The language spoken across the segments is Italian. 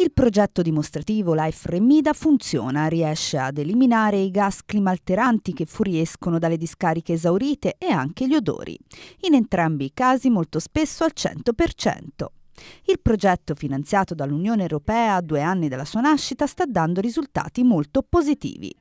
Il progetto dimostrativo Life Remida funziona, riesce ad eliminare i gas climalteranti che fuoriescono dalle discariche esaurite e anche gli odori, in entrambi i casi molto spesso al 100%. Il progetto, finanziato dall'Unione Europea a due anni dalla sua nascita, sta dando risultati molto positivi.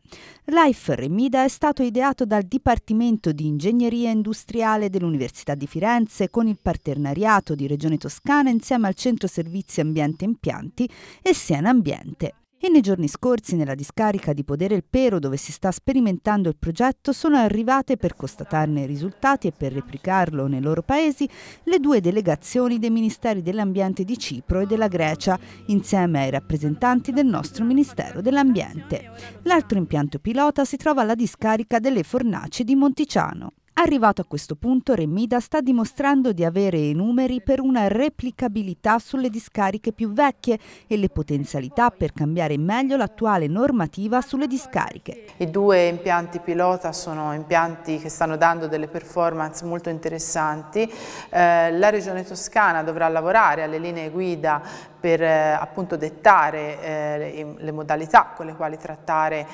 Life Remida è stato ideato dal Dipartimento di Ingegneria Industriale dell'Università di Firenze con il partenariato di Regione Toscana insieme al Centro Servizi Ambiente Impianti e Siena Ambiente. E nei giorni scorsi nella discarica di Podere il Pero dove si sta sperimentando il progetto sono arrivate per constatarne i risultati e per replicarlo nei loro paesi le due delegazioni dei Ministeri dell'Ambiente di Cipro e della Grecia insieme ai rappresentanti del nostro Ministero dell'Ambiente. L'altro impianto pilota si trova alla discarica delle Fornaci di Monticiano. Arrivato a questo punto, Remida sta dimostrando di avere i numeri per una replicabilità sulle discariche più vecchie e le potenzialità per cambiare meglio l'attuale normativa sulle discariche. I due impianti pilota sono impianti che stanno dando delle performance molto interessanti. Eh, la Regione Toscana dovrà lavorare alle linee guida per eh, appunto dettare eh, le modalità con le quali trattare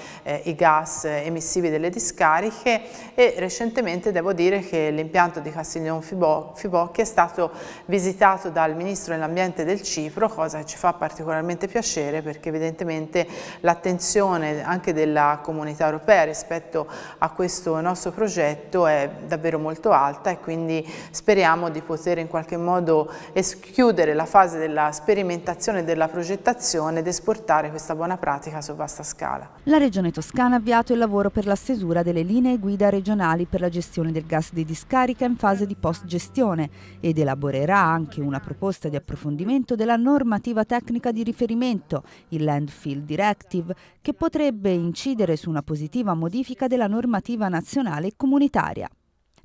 i gas emissivi delle discariche e recentemente devo dire che l'impianto di Castiglion Fibocchi è stato visitato dal Ministro dell'Ambiente del Cipro, cosa che ci fa particolarmente piacere perché evidentemente l'attenzione anche della comunità europea rispetto a questo nostro progetto è davvero molto alta e quindi speriamo di poter in qualche modo chiudere la fase della sperimentazione e della progettazione ed esportare questa buona pratica su vasta scala. La Regione Toscana ha avviato il lavoro per la stesura delle linee guida regionali per la gestione gestione del gas di discarica in fase di post-gestione ed elaborerà anche una proposta di approfondimento della normativa tecnica di riferimento, il Landfill Directive, che potrebbe incidere su una positiva modifica della normativa nazionale e comunitaria.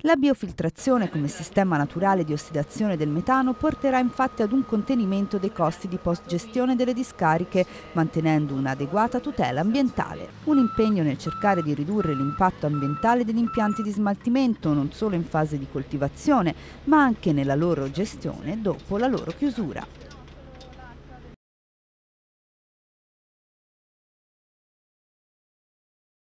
La biofiltrazione come sistema naturale di ossidazione del metano porterà infatti ad un contenimento dei costi di post-gestione delle discariche, mantenendo un'adeguata tutela ambientale. Un impegno nel cercare di ridurre l'impatto ambientale degli impianti di smaltimento, non solo in fase di coltivazione, ma anche nella loro gestione dopo la loro chiusura.